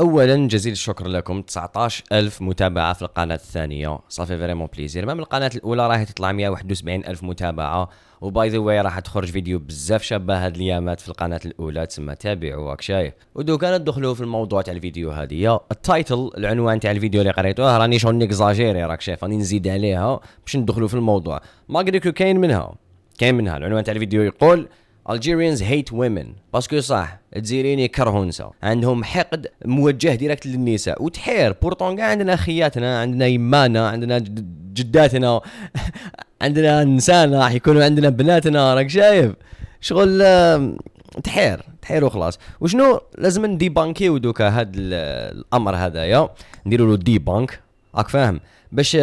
اولا جزيل الشكر لكم 19000 متابعه في القناه الثانيه صافي فريمون بليزير مام القناه الاولى راهي تطلع 171000 متابعه وباي ذا واي راح تخرج فيديو بزاف شابه هاد الايامات في القناه الاولى تسمى تابعوا راك شايف ودوكا ندخلوا في الموضوع تاع الفيديو هادي التايتل العنوان تاع الفيديو اللي قريتوه راني شغل نيكزاجيري راك شايف راني نزيد عليها باش ندخلوا في الموضوع ما كاين منها كاين منها العنوان تاع الفيديو يقول Algerians hate women باسكو صح الجزائريين يكرهوا النساء عندهم حقد موجه ديريكت للنساء وتحير بورتون كاع عندنا خياتنا عندنا يمانا عندنا جداتنا عندنا نسانا راح يكونوا عندنا بناتنا راك شايف شغل تحير تحير وخلاص وشنو لازم نديبانكيو دوكا هاد الامر هذايا نديرولو له ديبانك راك فاهم باش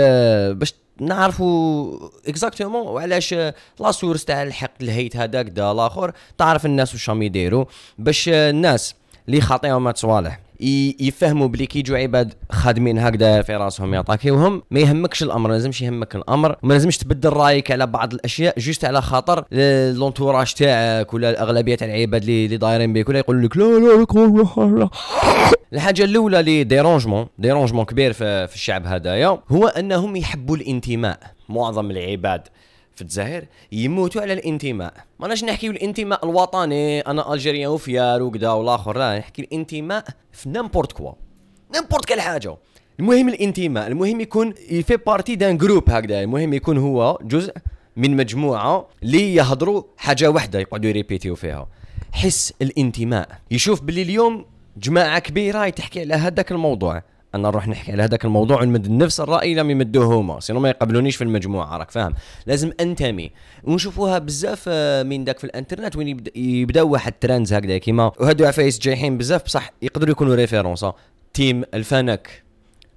باش نعرفوا اكزاكتومون وعلاش لا سورس تاع الحق الهيت هذاك دا الاخر تعرف الناس واش راهم يديروا باش الناس اللي خاطيهم تصوالح يفهموا بلي كي يجوا عباد خادمين هكذا في راسهم يعطاكيوهم ما يهمكش الامر ما لازمش يهمك الامر وما لازمش تبدل رايك على بعض الاشياء جوست على خاطر لونتوراج تاعك ولا الاغلبيه تاع العباد اللي دايرين بك ولا يقول لك لا لا الحاجه الاولى لي ديرونجمون ديرونجمون كبير في, في الشعب هدايا هو انهم يحبوا الانتماء معظم العباد في الجزائر يموتوا على الانتماء ما ناش نحكيو الانتماء الوطني انا الجيريان وفيار وكذا والاخر راه نحكي الانتماء في نيمبورت كوا نيمبورت كل حاجه المهم الانتماء المهم يكون في بارتي دان جروب هكذا المهم يكون هو جزء من مجموعه اللي يهضروا حاجه واحده يقعدوا يريبيتيو فيها حس الانتماء يشوف باللي اليوم جماعه كبيره تحكي على هذاك الموضوع انا نروح نحكي على هذاك الموضوع ونمد نفس الراي لما يمدوه هما سينو ما يقبلونيش في المجموعه راك فاهم لازم انتمي ونشوفوها بزاف آه، من داك في الانترنت وين يبدا, يبدأ واحد ترندز هكذا كيما وهادو عفايس جايحين بزاف بصح يقدروا يكونوا ريفيرونس تيم الفنك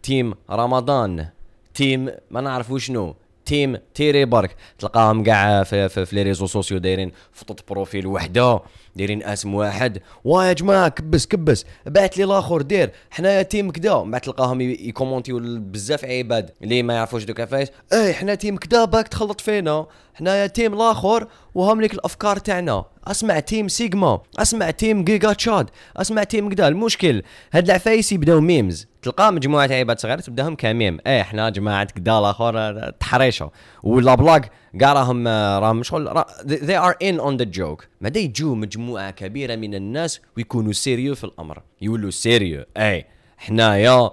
تيم رمضان تيم ما نعرف شنو تيم تيري بارك تلقاهم كاع في, في, في لي ريزو سوسيو دايرين فطط بروفيل وحده دايرين اسم واحد وا يا جماعه كبس كبس بعت لي لاخر دير حنايا تيم كدا من بعد تلقاهم يكومونتيو بزاف عباد اللي ما يعرفوش دوك فايس اي حنا تيم كدا باك تخلط فينا حنايا تيم لاخر وهم لك الافكار تاعنا اسمع تيم سيجما اسمع تيم جيجا تشاد اسمع تيم كذا المشكل هاد العفايس يبداو ميمز تلقى مجموعه عباد صغيره تبداهم كميم ايه حنا جماعه كدا الاخر تحريشه ولا بلاك كاع راهم راهم شغل ذي ار ان اون ذا جوك بعدا يجو مجموعه كبيره من الناس ويكونوا سيريو في الامر يولوا سيريو اي حنايا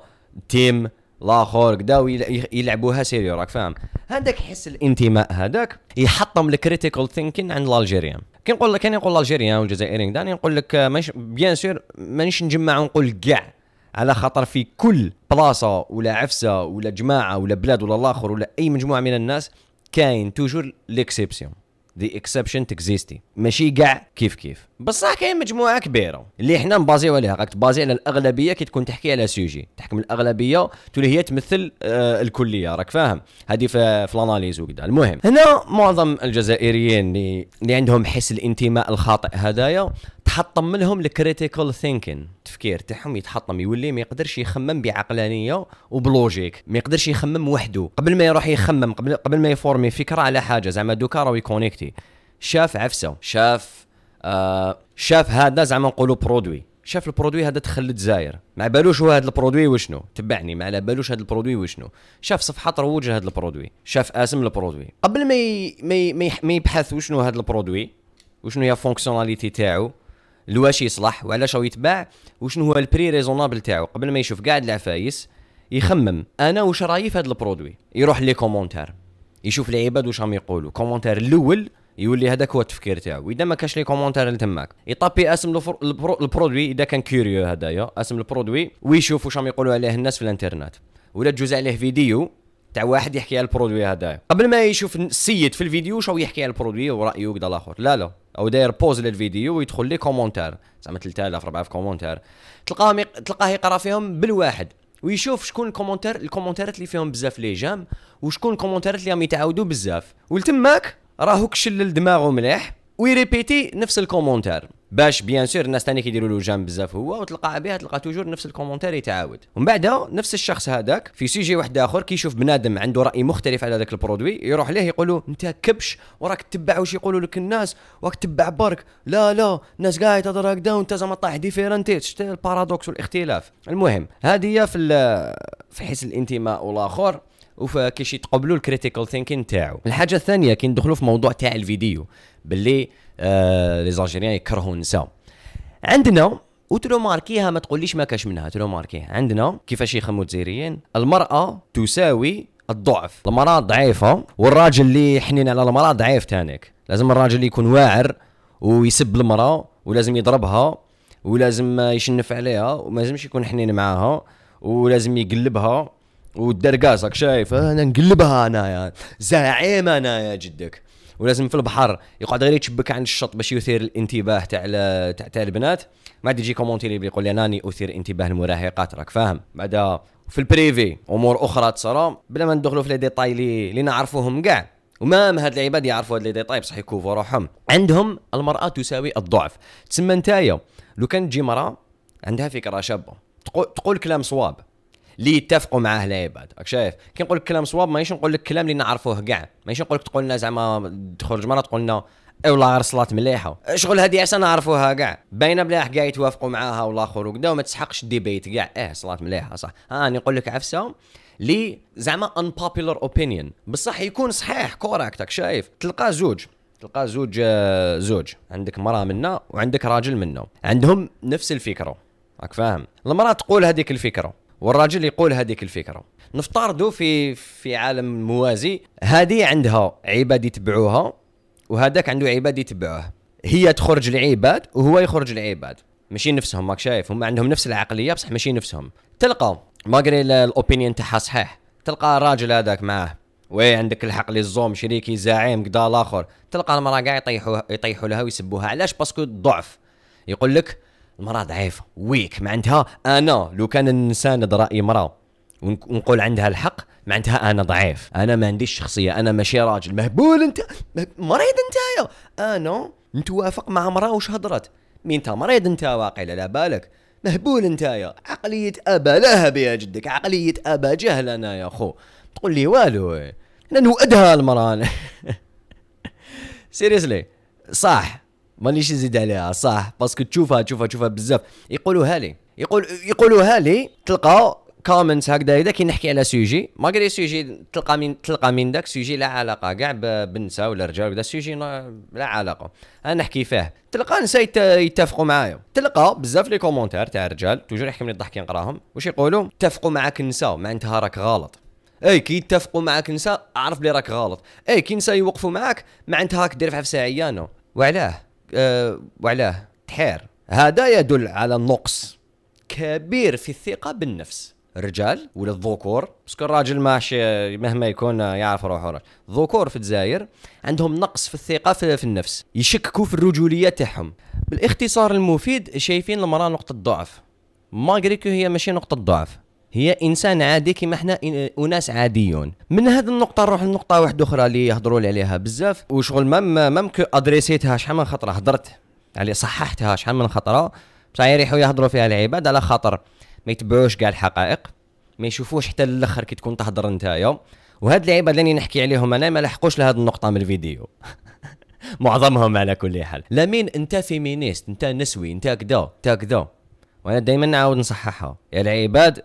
تيم لاخور كدا ويلعبوها سيريو راك فاهم هذاك حس الانتماء هذاك يحطم الكريتيكال ثينكين عند الالجيريان كي نقول لك انا نقول الالجيريان والجزائريين داني نقول لك آه، مش بيان سور مانيش نجمع ونقول كاع على خاطر في كل بلاصه ولا عفسه ولا جماعه ولا بلاد ولا الاخر ولا اي مجموعه من الناس كاين توجور ليكسيبسيون ذا اكسبشن تكزيستي ماشي كاع كيف كيف بصح كاين مجموعه كبيره اللي حنا مبازيو عليها راك تبازي على الاغلبيه كي تكون تحكي على سوجي تحكم الاغلبيه تولي هي تمثل آه الكليه راك فاهم هذه في الاناليز وكذا المهم هنا معظم الجزائريين اللي عندهم حس الانتماء الخاطئ هذايا تحطم منهم الكريتيكال ثينكين التفكير تاعهم يتحطم يولي ما يقدرش يخمم بعقلانيه وبلوجيك ما يقدرش يخمم وحده قبل ما يروح يخمم قبل قبل ما يفورمي فكره على حاجه زعما دوكا راهو يكونيكتي شاف عفسه شاف آه شاف هذا زعما نقولوا برودوي شاف البرودوي هذا دخل زاير ما بالوش هو هذا البرودوي وشنو تبعني ما على بالوش هذا البرودوي وشنو شاف صفحه تروج هذا البرودوي شاف اسم البرودوي قبل ما ي... ما ي... ما يبحث وشنو هذا البرودوي وشنو هي فونكسيوناليتي تاعو لواش يصلح وعلاش راه يتباع وشنو هو البري ريزونابل تاعو قبل ما يشوف قاعد العفايس يخمم انا واش رايي في هذا البرودوي يروح لي كومونتير يشوف العباد واش راهم يقولوا كومونتير الاول يولي هذاك هو التفكير تاعو اذا ما كاش لي كومونتير تماك يطابي اسم البرودوي اذا كان كيوريو هدايا اسم البرودوي ويشوف واش راهم يقولوا عليه الناس في الانترنت ولا تجوز عليه فيديو تاع واحد يحكي على البرودوي هذا قبل ما يشوف السيد في الفيديو شو يحكي على البرودوي ورايه وكذا الاخر لا لا او داير بوز للفيديو ويدخل لي كومونتير زعما 3000 4000 كومونتير يق... تلقاه يقرا فيهم بالواحد ويشوف شكون الكومونتير الكومونتيرات اللي فيهم بزاف لي جام وشكون الكومونتيرات اللي راهم يتعاودوا بزاف ولتماك راهو كشلل دماغه مليح ويريبيتي نفس الكومونتير باش بيان سور الناس ثاني كيديروا له جام بزاف هو وتلقى بها تلقى توجور نفس الكومونتير يتعاود ومن بعد نفس الشخص هذاك في سيجي واحد اخر كيشوف بنادم عنده راي مختلف على ذاك البرودوي يروح ليه يقول له انت كبش وراك تبع واش يقولوا لك الناس وراك تبع برك لا لا الناس قاعده تهضر هكذا وانت زعما طايح ديفيرنتيت شفت البارادوكس والاختلاف المهم هذه في في حيث الانتماء والاخر كيش يتقبلوا الكريتيكال ثينكين تاعو الحاجه الثانيه كي ندخلوا في موضوع تاع الفيديو باللي آه، لي زالجيريان يكرهوا النساء عندنا وتلو ماركيها ما تقوليش ما كاش منها تلو ماركيها عندنا كيفاش يخموا الجزائريين المراه تساوي الضعف المراه ضعيفه والراجل اللي حنين على المراه ضعيف تانيك لازم الراجل يكون واعر ويسب المراه ولازم يضربها ولازم يشنف عليها وما لازمش يكون حنين معاها ولازم يقلبها والدرقاصك شايف انا نقلبها انايا زعيم انايا جدك ولازم في البحر يقعد غير يتشبك عند الشط باش يثير الانتباه تاع تاع تاع البنات ما عاد يجي كومونتي لي يقول لي راني اثير انتباه المراهقات راك فاهم بعدا في البريفي امور اخرى تصرى بلا ما ندخلوا في لي ديتاي اللي لي نعرفوهم كاع ومام هاد العباد يعرفوا هاد لي ديتاي بصح يكوفوا روحهم عندهم المراه تساوي الضعف تسمى نتايا لو كان تجي مراه عندها فكره شابه تقول كلام صواب اللي يتفقوا معاه العباد راك شايف كي نقول لك كلام صواب ماشي نقول لك كلام اللي نعرفوه كاع ماشي نقول لك تقول لنا زعما تخرج مره تقول لنا اي والله غرسلات مليحه شغل هذه عشان نعرفوها كاع باينه بلا كاع يتوافقوا معاها والاخر وكذا وما تسحقش ديبيت كاع اه صلات مليحه صح ها آه، نقول لك عفسه لي زعما ان بوبولار اوبينيون بصح يكون صحيح كوراكتك شايف تلقى زوج تلقى زوج آه، زوج عندك مراه منا وعندك راجل منا عندهم نفس الفكره راك فاهم المراه تقول هذيك الفكره والراجل يقول هذيك الفكره نفترضوا في في عالم موازي هذه عندها عباد يتبعوها وهذاك عنده عباد يتبعوه هي تخرج العباد وهو يخرج العباد ماشي نفسهم ماك شايف هما عندهم نفس العقليه بصح ماشي نفسهم تلقى قري الاوبينيون تاعها صحيح تلقى الراجل هذاك معاه وي عندك الحق لي الزوم شريكي زعيم كذا الاخر تلقى المراه كاع يطيحوا يطيحوا لها ويسبوها علاش باسكو الضعف يقول لك المراه ضعيفه ويك ما انا لو كان نساند راي امراه ونقول عندها الحق معناتها انا ضعيف انا ما عنديش شخصيه انا ماشي راجل مهبول انت مريض انت انا نتوافق مع مراه وش هضرت مين انت مريض انت واقيلا على بالك مهبول انت يا عقلية ابا لها بها جدك عقلية ابا جهل انا يا خو تقول لي والو إيه؟ انا نوأدها المرأة سيريسلي صح مانيش نزيد عليها صح باسكو تشوفها تشوفها تشوفها بزاف يقولوها لي يقول يقولوها لي تلقى كومنت هكذا اذا كي نحكي على سوجي ما ماغري سوجي تلقى من تلقى من داك سوجي لا علاقه كاع بنسا ولا رجال ولا سوجي لا علاقه انا نحكي فيه تلقى نسا يتفقوا معايا تلقى بزاف لي كومونتير تاع الرجال توجور يحكي من الضحك نقراهم واش يقولوا اتفقوا معاك نسا معناتها راك غلط اي كي يتفقوا معاك نسا عرف بلي راك غلط اي كي نسا يوقفوا معاك معناتها راك دير في عفسه عيانه وعلاه آه، وعلاه تحير هذا يدل على نقص كبير في الثقة بالنفس الرجال ولا الذكور باسكو الراجل ماشي مهما يكون يعرف روحه راجل الذكور في الجزائر عندهم نقص في الثقة في النفس يشككوا في الرجولية تاعهم بالاختصار المفيد شايفين المرأة نقطة ضعف ما هي ماشي نقطة ضعف هي انسان عادي كيما حنا اناس عاديون من هذه النقطه نروح لنقطه واحده اخرى اللي يهضروا لي عليها بزاف وشغل مام مام كو ادريسيتها شحال من خطره هضرت يعني صححتها شحال من خطره بصح يريحوا يهضروا فيها العباد على خاطر ما يتبعوش كاع الحقائق ما يشوفوش حتى الاخر كي تكون تهضر نتايا وهاد العباد اللي نحكي عليهم انا ما لحقوش لهذه النقطه من الفيديو معظمهم على كل حال لمين انت فيمينيست انت نسوي انت كذا انت كذا وانا دائما نعاود نصححها يا العباد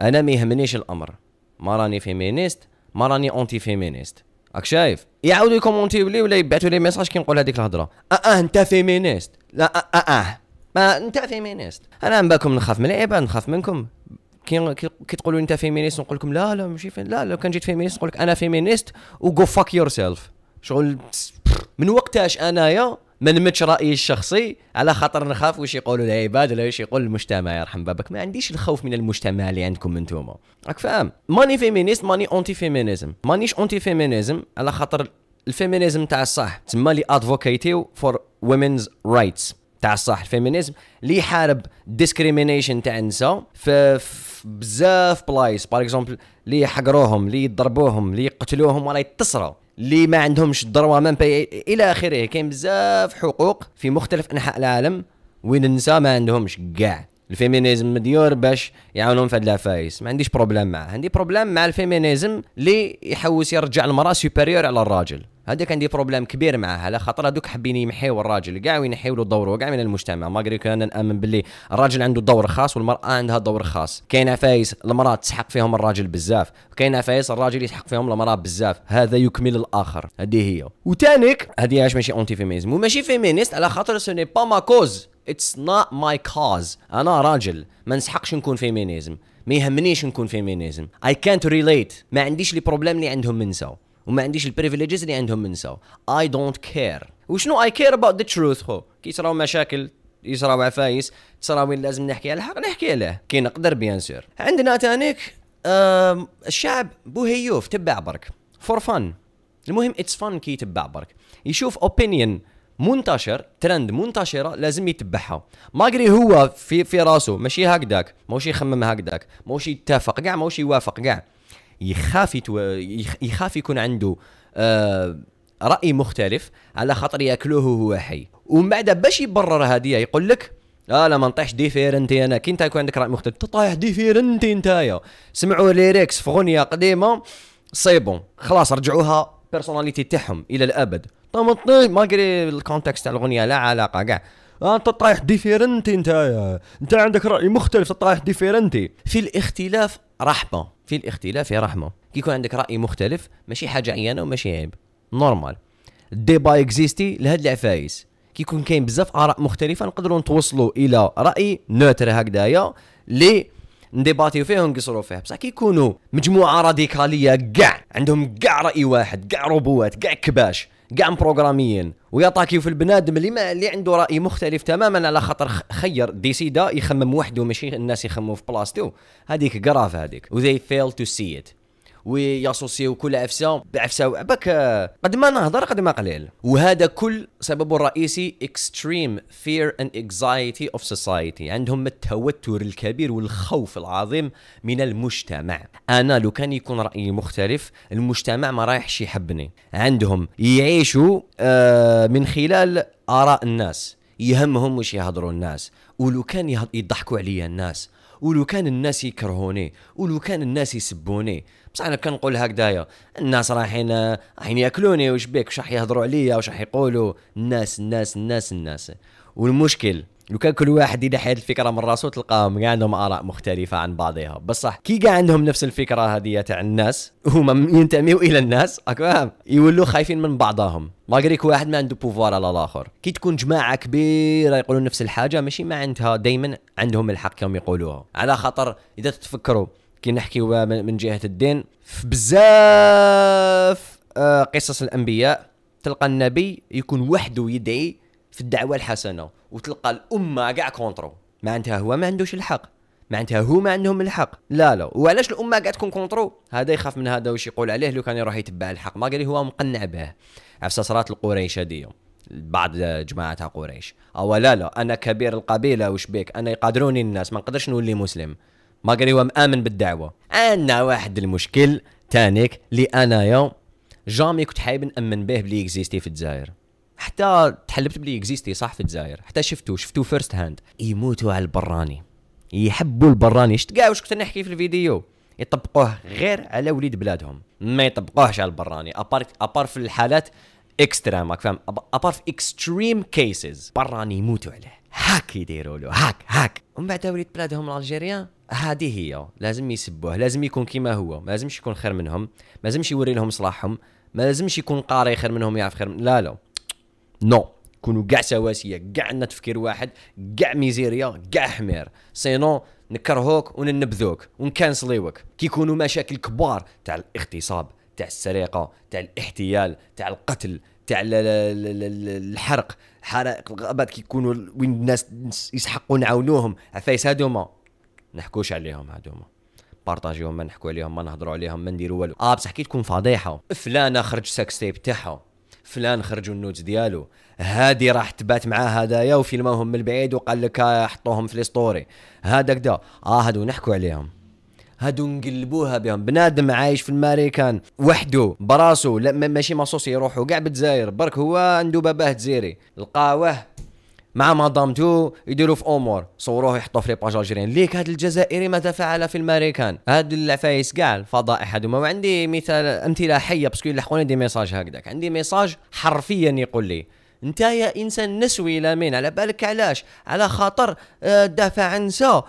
انا ما يهمنيش الامر ما راني فيمينيست ما راني اونتي فيمينيست راك شايف يعاودوا يكومونتي لي ولا يبعثوا لي ميساج كي نقول هذيك الهضره اه اه انت فيمينيست لا اه اه, آه. ما انت فيمينيست انا من باكم نخاف من العباد نخاف منكم كي كي تقولوا انت فيمينيست نقول لكم لا لا ماشي لا لو كان جيت فيمينيست نقول لك انا فيمينيست وغو فاك يور سيلف شغل من وقتاش انايا ما نمتش رايي الشخصي على خاطر نخاف واش يقولوا العباد ولا واش يقول المجتمع يرحم بابك ما عنديش الخوف من المجتمع اللي عندكم انتوما راك فاهم ماني فيمينيست ماني اونتي فيمينيزم مانيش اونتي فيمينيزم على خاطر الفيمينيزم تاع الصح تما لي ادفوكيتيو فور وومنز رايتس تاع الصح الفيمينيزم اللي يحارب ديسكريميشن تاع النساء في بزاف بلايص باغ اكزومبل اللي يحقروهم اللي يضربوهم اللي يقتلوهم ولا يتصروا اللي ما عندهمش الضروه مام باي الى اخره كاين بزاف حقوق في مختلف انحاء العالم وين النساء ما عندهمش كاع الفيمينيزم مديور باش يعاونهم في هاد العفايس ما عنديش بروبليم معاه عندي بروبليم مع الفيمينيزم اللي يحوس يرجع المراه سوبيريور على الراجل هذاك عندي بروبليم كبير معاه على خاطر هذوك حابين يمحيو الراجل كاع وينحيو له دوره كاع من المجتمع ما كان نامن باللي الراجل عنده دور خاص والمراه عندها دور خاص كاين عفايس المراه تسحق فيهم الراجل بزاف كاين عفايس الراجل يسحق فيهم المراه بزاف هذا يكمل الاخر هذه هي وتانيك هذه علاش ماشي اونتي فيمينيزم وماشي فيمينيست على خاطر سوني با ما كوز اتس نوت ماي كوز انا راجل ما نسحقش نكون فيمينيزم ما يهمنيش نكون فيمينيزم اي كانت ريليت ما عنديش لي بروبليم اللي عندهم النساء وما عنديش البريفيليجز اللي عندهم النساء اي دونت كير وشنو اي كير اباوت ذا تروث خو كي يصراو مشاكل يصراو عفايس وين لازم نحكي على الحق نحكي عليه كي نقدر بيان سير عندنا تانيك الشعب بوهيوف تبع برك فور فن المهم اتس فان كي يتبع برك يشوف اوبينيون منتشر ترند منتشره لازم يتبعها ماغري هو في في راسه ماشي هكذاك ماهوش يخمم هكذاك ماهوش يتفق كاع ماهوش يوافق كاع يخاف يتو... يخاف يكون عنده آه، راي مختلف على خاطر ياكلوه وهو حي ومن بعد باش يبرر هذه يقول لك اه لا ما نطيحش ديفيرنتي انا كي انت يكون عندك راي مختلف تطيح ديفيرنتي نتايا سمعوا ليريكس في اغنيه قديمه سي بون خلاص رجعوها بيرسوناليتي تاعهم الى الابد ما قري الكونتكست تاع الاغنيه لا علاقه كاع آه، انت طايح ديفيرنتي انت انت عندك راي مختلف طايح ديفيرنتي في الاختلاف رحمه في الاختلاف رحمه كي يكون عندك راي مختلف ماشي حاجه عيانه وماشي عيب نورمال الديبا اكزيستي لهاد العفايس كي يكون كاين بزاف اراء مختلفه نقدروا نتوصلوا الى راي نوتر هكذايا لي نديباتيو فيه ونقصروا فيه بصح كي يكونوا مجموعه راديكاليه كاع عندهم كاع راي واحد كاع روبوات كاع كباش كاع مبروغراميين ويعطاكيو في البنادم اللي ما اللي عنده راي مختلف تماما على خاطر خير ديسيدا يخمم وحده ماشي الناس يخمموا في بلاصتو هذيك قراف هذيك و فيل تو سي ات وياسوسي كل عفسه بعفسه باك قد ما نهضر قد ما قليل وهذا كل سببه الرئيسي اكستريم فير اند انكزايتي اوف سوسايتي عندهم التوتر الكبير والخوف العظيم من المجتمع انا لو كان يكون رايي مختلف المجتمع ما رايحش يحبني عندهم يعيشوا آه، من خلال اراء الناس يهمهم واش يهضروا الناس ولو كان يضحكوا عليا الناس ولو كان الناس يكرهوني ولو كان الناس يسبوني بصح انا كنقول هكذايا الناس رايحين رايحين ياكلوني واش بيك واش راح يهضروا عليا واش راح يقولوا الناس الناس الناس الناس والمشكل لو كان كل واحد يدحي هذه الفكره من راسه تلقاهم كاع عندهم اراء مختلفه عن بعضها بصح كي كاع عندهم نفس الفكره هذه تاع الناس هما ينتميو الى الناس اكوام يولوا خايفين من بعضهم ماغريك واحد ما عنده بوفوار على الاخر كي تكون جماعه كبيره يقولوا نفس الحاجه ماشي ما عندها دائما عندهم الحق كم يقولوها على خاطر اذا تتفكروا كي نحكيو من جهه الدين في بزاف آه، قصص الانبياء تلقى النبي يكون وحده يدعي في الدعوه الحسنه وتلقى الامه كاع كونترو معناتها هو ما عندوش الحق معناتها ما عندهم الحق لا لا وعلاش الامه قاعد تكون كونترو هذا يخاف من هذا واش يقول عليه لو كان يروح يتبع الحق ما قال هو مقنع به عفسه صرات القريش هذه بعض جماعتها قريش او لا لا انا كبير القبيله واش بيك انا يقادروني الناس ما نقدرش نولي مسلم ما قال هو مامن بالدعوه عندنا واحد المشكل تانيك اللي انايا جامي كنت حايب نامن به بلي اكزيستي في الجزائر حتى تحلبت بلي اكزيستي صح في الجزائر حتى شفتو شفتو فيرست هاند يموتوا على البراني يحبوا البراني اش كاع واش كنت نحكي في الفيديو يطبقوه غير على وليد بلادهم ما يطبقوهش على البراني ابار ابار في الحالات اكستريم راك فاهم ابار في اكستريم كيسز براني يموتوا عليه هاك يديروا له هاك هاك ومن بعد وليد بلادهم الالجيريان هذه هي لازم يسبوه لازم يكون كيما هو ما لازمش يكون خير منهم ما لازمش يوري لهم صلاحهم ما لازمش يكون قاري خير منهم يعرف خير من لا لا نو كونوا كاع سواسيه كاع عندنا تفكير واحد كاع ميزيريا كاع حمير سينو نكرهوك وننبذوك ونكانسليوك كيكونوا مشاكل كبار تاع الاغتصاب تاع السرقه تاع الاحتيال تاع القتل تاع الحرق حرائق الغابات كيكونوا وين الناس يسحقوا نعاونوهم عفايس هادوما نحكوش عليهم هادوما بارطاجيهم ما نحكوا عليهم ما نهضروا عليهم ما نديروا والو اه بصح كي تكون فضيحه فلانه خرج ساكس تاعها فلان خرجوا النوت ديالو هادي راح تبات معاه هدايا وفيلموهم من البعيد وقال لك حطوهم في الستوري هذا كدا اه هادو نحكوا عليهم هادو نقلبوها بهم بنادم عايش في الماريكان وحده براسو ماشي مصوص يروحوا كاع بتزاير برك هو عنده باباه تزيري لقاوه مع مدام تو يديروا في امور صوروه يحطوا في لي باج ليك هذا الجزائري ماذا فعل في الماريكان هاد العفايس كاع الفضائح هذوما وعندي مثال امثله حيه باسكو يلحقوني دي ميساج هكذاك عندي ميساج حرفيا يقول لي انت يا انسان نسوي لا مين على بالك علاش على خاطر آه، دافع عن نساء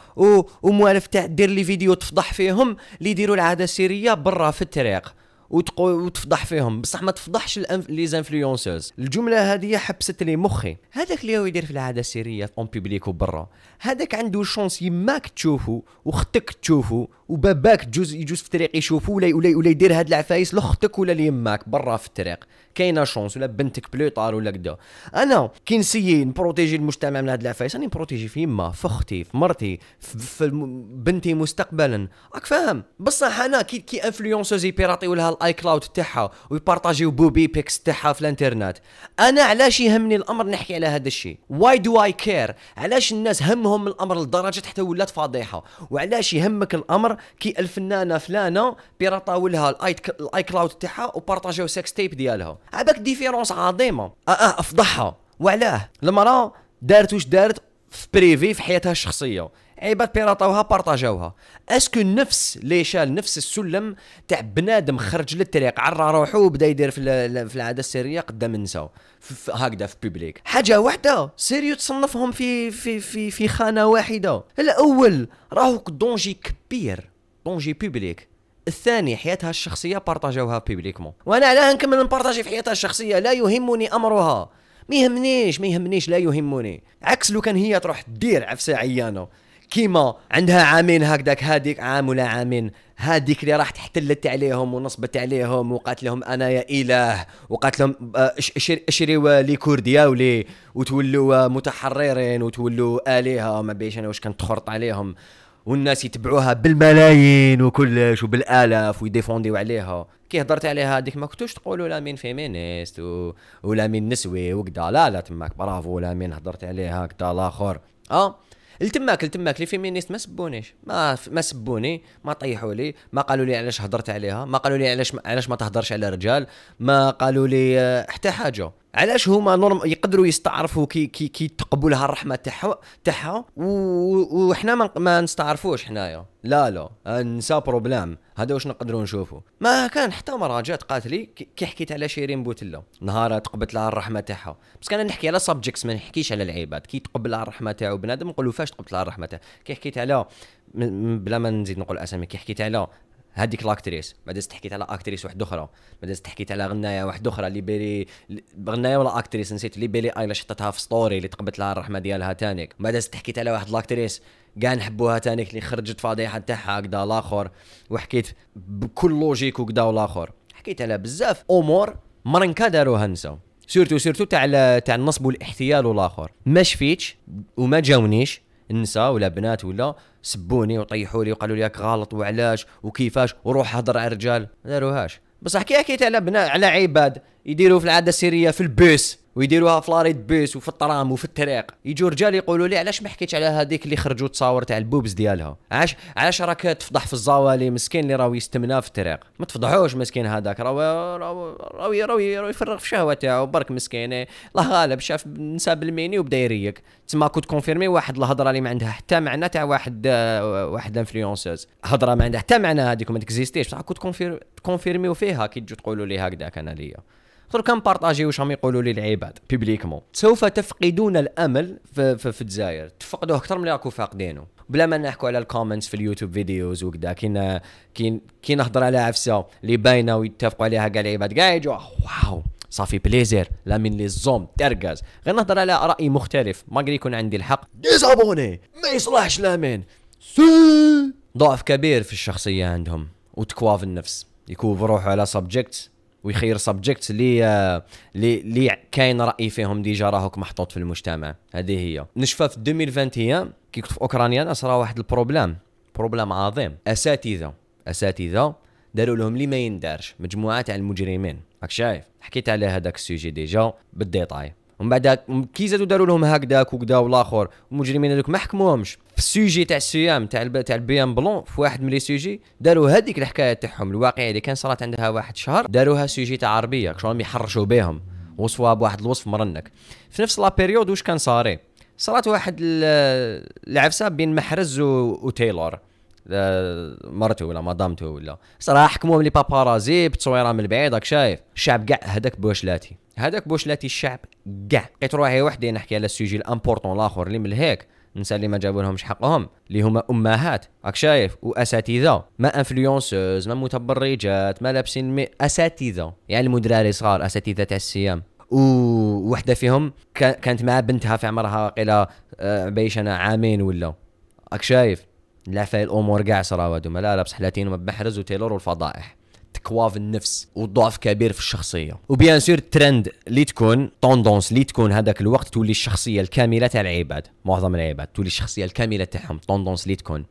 وموالف تاع دير لي فيديو تفضح فيهم اللي يديروا العاده السريه برا في الطريق وتقو وتفضح فيهم بصح ما تفضحش لي زانفلونسرز الجمله هذه حبست لي مخي هذاك اللي هو يدير في العاده السيريه اون بيبليك وبرا هذاك عنده شونس يماك تشوفه وختك تشوفه وباباك جوز يجوز في الطريق يشوفو ولا ولا ولا يدير هاد العفايس لختك ولا ليماك برا في الطريق كاينه شونس ولا بنتك بلوطار ولا كدا انا كي نسيي نبروتيجي المجتمع من هاد العفايس راني نبروتيجي في يما في اختي في مرتي في, في بنتي مستقبلا راك فاهم بصح انا كي كي انفلونسوز يبيراطيو لها الاي كلاود تاعها ويبارطاجيو بوبي بيكس تاعها في الانترنت انا علاش يهمني الامر نحكي على هذا الشيء واي دو اي كير علاش الناس همهم الامر لدرجه حتى ولات فضيحه وعلاش يهمك الامر كي الفنانه فلانه بيرطاو لها الاي كلاود تاعها وبارطاجيو سيكس تيب ديالها عباك ديفيرونس عظيمه اه اه افضحها وعلاه المراه دارت واش دارت في بريفي في حياتها الشخصيه عباد بيراطاوها بارطاجاوها اسكو نفس لي شال نفس السلم تاع بنادم خرج للطريق عرى روحو وبدا يدير في, في العاده السريه قدام النساء هكذا في بيبليك حاجه واحده سيريو تصنفهم في في في في خانه واحده الاول راهو دونجي كبير بونجي بيبليك الثاني حياتها الشخصيه بارطاجوها بيبليكمون وانا علاه نكمل نبارطاجي في حياتها الشخصيه لا يهمني امرها ما يهمنيش ما يهمنيش لا يهمني عكس لو كان هي تروح دير عفسه عيانه كيما عندها عامين هكذاك هذيك عام ولا عامين هذيك اللي راح احتلت عليهم ونصبت عليهم وقالت لهم انا يا اله وقالت لهم آه، اشريوا لي كور دياولي وتولوا متحررين وتولوا الهه ما بيش انا واش كنت خرط عليهم والناس يتبعوها بالملايين وكلش وبالالاف ويديفونديو عليها كي هضرت عليها هذيك ما كنتوش تقولوا لا مين فيمينيست و... ولا مين نسوي وكدا لا لا تماك برافو لا مين هضرت عليها كدا الاخر اه لتماك لتماك لي فيمينيست ما سبونيش ما ما سبوني ما طيحوا لي ما قالوا لي علاش هضرت عليها ما قالوا لي علاش علاش ما تهضرش على رجال ما قالوا لي آه، حتى حاجه علاش هما نورم يقدروا يستعرفوا كي كي كي تقبلها الرحمه تاعها تاعها وحنا ما, ما نستعرفوش حنايا لا لا آه، نسا بروبلام هذا واش نقدروا نشوفوا ما كان حتى جات قالت لي كي حكيت على شيرين بوتله نهار تقبلت لها الرحمه تاعها بس كان نحكي على سبجكتس ما نحكيش على العباد كي تقبل لها الرحمه تاعو بنادم نقولوا فاش تقبل لها الرحمه تاعو كي حكيت على بلا ما نزيد نقول اسامي كي حكيت على هذيك لاكتريس بعد حكيت على اكتريس واحده اخرى بعد حكيت على غنايه واحده اخرى اللي بيري غنايه ولا اكتريس نسيت اللي بيري ايلاش حطتها في ستوري اللي تقبلت لها الرحمه ديالها تانيك بعد حكيت على واحد لاكتريس كاع نحبوها تانيك اللي خرجت فضيحه تاعها هكذا الاخر وحكيت بكل لوجيك وكذا والاخر حكيت على بزاف امور مرنكا داروها نساو سيرتو سيرتو تاع تاع النصب والاحتيال والاخر ما شفيتش وما جاونيش النساء ولا بنات ولا سبوني وطيحوا لي وقالوا لي غلط وعلاش وكيفاش وروح هضر على الرجال ما داروهاش بصح كي حكيت على بنا على عباد يديروا في العاده السريه في البيس ويديروها في لاريد بيس وفي الطرام وفي الطريق يجوا رجال يقولوا لي علاش ما حكيتش على هذيك اللي خرجوا تصاور تاع البوبز ديالها علاش علاش راك تفضح في الزوالي مسكين اللي راهو يستمنى في الطريق ما تفضحوش مسكين هذاك راهو راهو راهو يفرغ في الشهوه تاعو برك مسكين الله غالب شاف نسى بالميني وبدا يريك تما كنت كونفيرمي واحد الهضره اللي ما عندها حتى معنى تاع واحد واحد انفلونسوز هضره ما عندها حتى معنى هذيك ما تكزيستيش بصح كنت كونفيرمي فيها كي تجوا تقولوا لي هكذاك انا ليا درك نبارطاجي واش راهم يقولوا لي العباد بيبليكمون سوف تفقدون الامل في, في, في الجزائر تفقدوه اكثر من اللي راكو فاقدينه بلا ما نحكوا على الكومنتس في اليوتيوب فيديوز وكذا كي كي كي نهضر على عفسه اللي باينه ويتفقوا عليها كاع العباد كاع يجوا واو صافي بليزير لا من لي زوم ترقاز غير نهضر على راي مختلف ما يكون عندي الحق ديزابوني ما يصلحش لامين ضعف كبير في الشخصيه عندهم وتكواف النفس يكوا روحه على سبجكت ويخير سبجكت آه، اللي اللي كاين راي فيهم ديجا راهوك محطوط في المجتمع هذه هي نشفى في 2021 كي كنت في اوكرانيا ناس راه واحد البروبلام بروبلام عظيم اساتذه اساتذه داروا لهم لي ما يندارش مجموعه تاع المجرمين راك شايف حكيت على هذاك السوجي ديجا بالديتاي ومن بعد كي زادوا داروا لهم هكذاك وكذا والاخر المجرمين هذوك ما حكموهمش في السوجي تاع السيام تاع تاع البيان بلون في واحد من لي سوجي داروا هذيك الحكايه تاعهم الواقعيه اللي كان صارت عندها واحد شهر داروها سوجي تاع عربيه راهم يحرشوا بهم وصفوها بواحد الوصف مرنك في نفس لا بيريود واش كان صاري صارت واحد العفسه بين محرز و... وتايلور مرته ولا مدامته ولا صراحه حكموهم لي بابارازي بتصويره من بعيد راك شايف الشعب كاع هذاك بوشلاتي هذاك بوشلاتي الشعب كاع لقيت روحي وحدي نحكي على السوجي الامبورطون الاخر اللي من هيك النساء اللي ما جابوا لهمش حقهم اللي هما امهات راك شايف واساتذه ما انفلونسوز ما متبرجات ما لابسين اساتذه يعني المدراري صغار اساتذه تاع السيام ووحده فيهم كانت مع بنتها في عمرها قيلة آه، عبيش انا عامين ولا راك شايف لا الامور قاع لا لابس حلاتين بحرز وتيلور والفضائح تكواف في النفس وضعف كبير في الشخصيه وبيان سور ترند اللي تكون طوندونس اللي تكون هذاك الوقت تولي الشخصيه الكامله تاع العباد معظم العباد تولي الشخصيه الكامله تاعهم طوندونس اللي تكون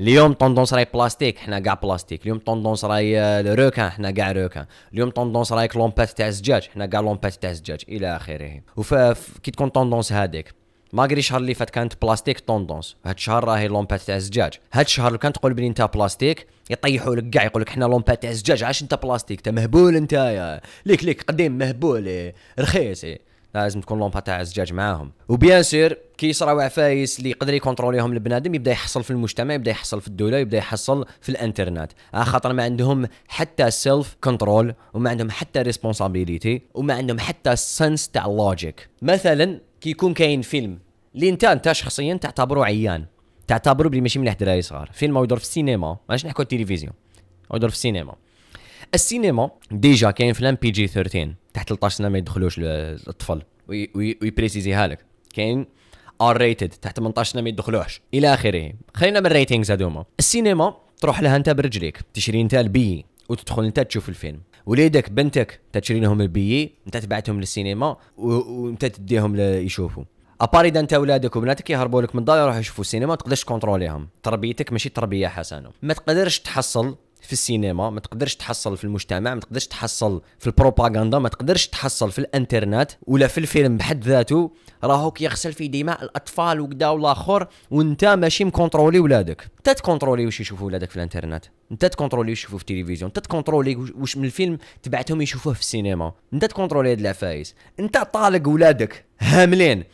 اليوم طوندونس راهي بلاستيك حنا كاع بلاستيك اليوم طوندونس راهي روكان آه، حنا كاع روكان اليوم طوندونس راهي لومبات تاع الزجاج حنا كاع لومبات تاع الزجاج الى اخره وكي تكون طوندونس هذيك ما قري الشهر اللي فات كانت بلاستيك طوندونس هاد الشهر راهي لومبات تاع الزجاج هاد الشهر كان تقول بلي انت بلاستيك يطيحوا لك كاع يقول لك حنا لومبات تاع الزجاج عاش انت بلاستيك انت مهبول انت يا ليك ليك قديم مهبول إيه. رخيص إيه. لازم تكون لومبا تاع الزجاج معاهم وبيان سير كي يصراو عفايس اللي يقدر يكونتروليهم البنادم يبدا يحصل في المجتمع يبدا يحصل في الدوله يبدا يحصل في الانترنت على خاطر ما عندهم حتى سيلف كنترول وما عندهم حتى ريسبونسابيليتي وما عندهم حتى سنس تاع لوجيك مثلا كي يكون كاين فيلم اللي انت انت شخصيا تعتبره عيان تعتبره بلي ماشي مليح دراري صغار فيلم او يدور في السينما ماناش نحكوا التلفزيون يدور في السينما السينما ديجا كاين فيلم بي جي 13 تحت 13 سنه ما يدخلوش الطفل ويبريسيزيها لك كاين ار ريتد تحت 18 سنه ما يدخلوش الى اخره خلينا من الريتينغز هذوما السينما تروح لها انت برجليك تشري انت البي وتدخل انت تشوف الفيلم وليدك بنتك تشري لهم البيي انت تبعتهم للسينما وانت تديهم يشوفوا اباري اذا انت اولادك وبناتك يهربوا لك من الدار يروحوا يشوفوا السينما ما تقدرش تكونتروليهم تربيتك ماشي تربيه حسنه ما تقدرش تحصل في السينما ما تقدرش تحصل في المجتمع ما تقدرش تحصل في البروباغندا ما تقدرش تحصل في الانترنت ولا في الفيلم بحد ذاته راهو كيغسل في دماء الاطفال وكذا والاخر وانت ماشي مكونترولي ولادك انت تكونترولي واش يشوفوا ولادك في الانترنت انت تكونترولي واش يشوفوا في التلفزيون انت تكونترولي واش من الفيلم تبعتهم يشوفوه في السينما انت تكونترولي هاد العفايس انت طالق ولادك هاملين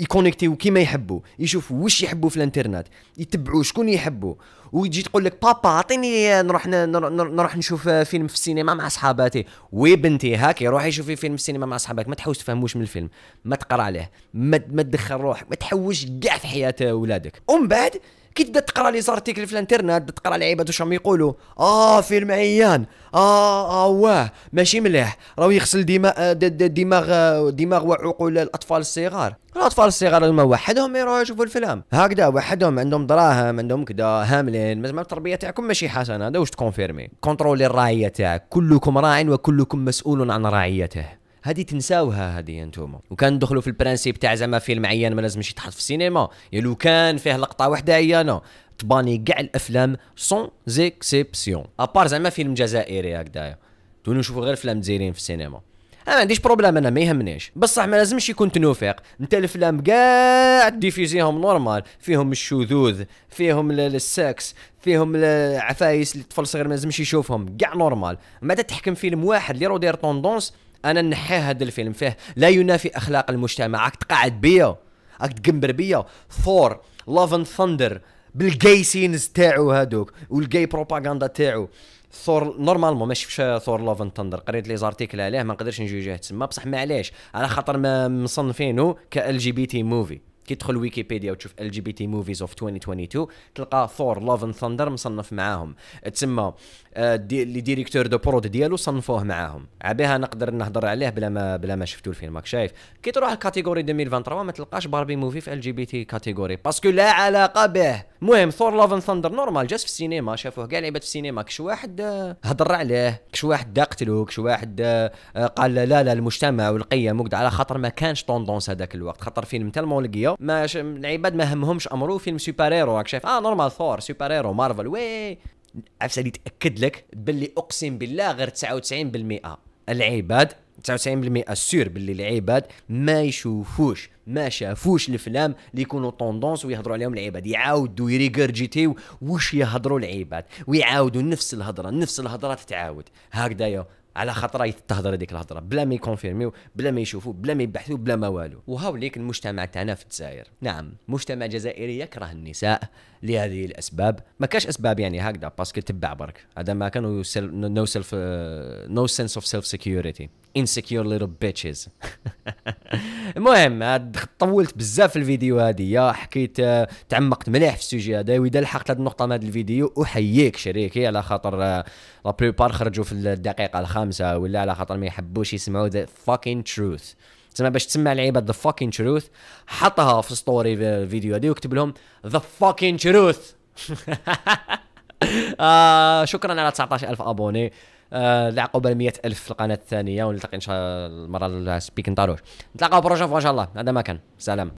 يكونيكتيو كيما يحبوا يشوفوا واش يحبوا في الانترنت يتبعوا شكون يحبوا ويجي تقول لك بابا اعطيني نروح نروح نشوف فيلم في السينما مع صحاباتي وي بنتي هاكي روحي شوفي فيلم في السينما مع صحابك ما تحوش تفهموش من الفيلم ما تقرا عليه ما, ما تدخل روحك ما تحوش كاع في حياه ولادك ومن بعد كي تبدا تقرا لي زارتيكل في الانترنت تقرا العباد واش راهم يقولوا اه فيلم عيان اه اه واه ماشي مليح راهو يغسل دماغ آه، دماغ آه، دماغ وعقول الاطفال الصغار الاطفال الصغار هما وحدهم يروحوا يشوفوا الفيلم هكذا وحدهم عندهم دراهم عندهم كذا هاملين مازال التربيه تاعكم ماشي حسنه هذا واش تكونفيرمي كونترولي الرعيه تاعك كلكم راع وكلكم مسؤول عن رعيته هذه تنساوها هذه انتوما وكان ندخلوا في البرانسيب تاع زعما فيلم عيان ما لازمش يتحط في السينما يا لو كان فيه لقطه واحده عيانه تباني كاع الافلام سون زيكسيبسيون ابار زعما فيلم جزائري هكذايا توني نشوفوا غير افلام جزائريين في السينما انا ما عنديش بروبليم انا ما يهمنيش بصح ما لازمش يكون تنوفيق انت الافلام كاع ديفيزيهم نورمال فيهم الشذوذ فيهم السكس فيهم العفايس اللي الطفل الصغير ما لازمش يشوفهم كاع نورمال ما تحكم فيلم واحد اللي رو دير طوندونس انا نحي هذا الفيلم فيه لا ينافي اخلاق المجتمع راك تقعد بيا راك تقمبر بيا ثور لاف اند ثندر بالجاي سينز تاعو هادوك والجاي بروباغندا تاعو ثور نورمالمون ما شفتش ثور لاف اند ثندر قريت لي زارتيكل عليه ما نقدرش جهه تسمى بصح معليش على خاطر ما مصنفينو كال جي بي تي موفي كي تدخل ويكيبيديا وتشوف ال جي بي تي موفيز اوف 2022 تلقى ثور لاف اند ثاندر مصنف معاهم تسمى آه، دي لي ديريكتور دو برود ديالو صنفوه معاهم عبيها نقدر نهضر عليه بلا ما بلا ما شفتو الفيلم راك شايف كي تروح الكاتيجوري 2023 ما تلقاش باربي موفي في ال جي بي تي كاتيجوري باسكو لا علاقه به المهم ثور لاف اند ثاندر نورمال جات في السينما شافوه كاع العباد في السينما كش واحد آه، هضر عليه كش واحد قتلو كش واحد آه، آه، قال لا لا المجتمع والقيم وكذا على خاطر ما كانش طوندونس هذاك الوقت خاطر فيلم تالمون لقيا ما العباد ما همهمش امره فيلم سوبر هيرو راك شايف اه نورمال ثور سوبر هيرو مارفل وي عفسه اللي تاكد لك باللي اقسم بالله غير 99% العباد 99% سور باللي العباد ما يشوفوش ما شافوش الافلام اللي يكونوا طوندونس ويهضروا عليهم العباد يعاودوا يريكرجيتيو واش يهضروا العباد ويعاودوا نفس الهضره نفس الهضره تتعاود هكذايا على خاطر تهضر هذيك الهضره بلا ما يكونفيرميو بلا ما يشوفوا بلا ما يبحثوا بلا ما والو وهاو ليك المجتمع تاعنا في الجزائر نعم مجتمع جزائري يكره النساء لهذه الاسباب ما كاش اسباب يعني هكذا باسكو تبع برك هذا ما كانوا نو سيلف نو سنس اوف سيلف سكيورتي insecure little bitches المهم طولت بزاف في الفيديو هادي حكيت آه، تعمقت مليح في السوجي هذا واذا لحقت هذه النقطه من هذا الفيديو احييك شريكي على خاطر آه، لا بلوبار خرجوا في الدقيقه الخامسه ولا على خاطر ما يحبوش يسمعوا ذا فاكين تروث تسمى باش تسمع العباد ذا فاكين تروث حطها في ستوري في الفيديو هذه وكتب لهم ذا فاكين تروث آه شكرا على 19000 ابوني آه بال 100 الف في القناه الثانيه ونلتقي ان شاء الله المره سبيك نطاروش نتلاقاو بروجا ان شاء الله هذا ما كان سلام